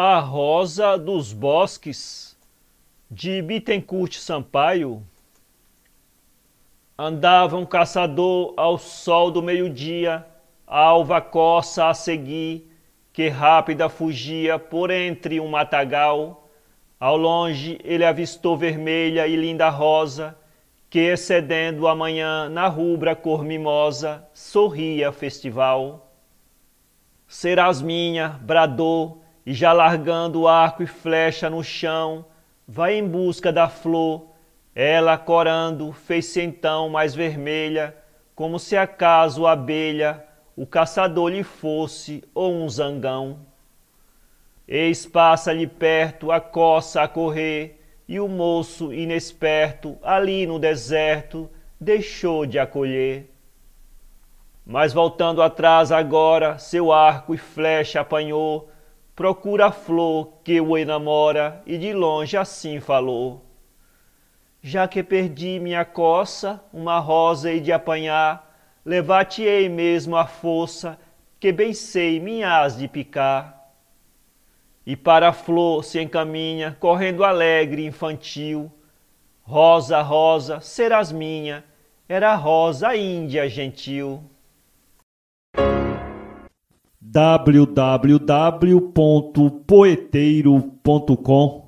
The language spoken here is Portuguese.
A Rosa dos Bosques, de Bittencourt Sampaio. Andava um caçador ao sol do meio-dia, a alva coça a seguir, que rápida fugia por entre um matagal. Ao longe ele avistou vermelha e linda rosa, que excedendo a manhã na rubra cor mimosa, sorria festival. Serás minha, bradou, e já largando arco e flecha no chão, vai em busca da flor. Ela, corando, fez-se então mais vermelha, como se acaso a abelha, o caçador lhe fosse, ou um zangão. Eis passa-lhe perto a coça a correr, e o moço inexperto, ali no deserto, deixou de acolher. Mas voltando atrás agora, seu arco e flecha apanhou, procura a flor que o enamora, e de longe assim falou. Já que perdi minha coça, uma rosa hei de apanhar, levar-te-ei mesmo a força, que bem sei minhas de picar. E para a flor se encaminha, correndo alegre infantil, Rosa, rosa, serás minha, era rosa índia gentil www.poeteiro.com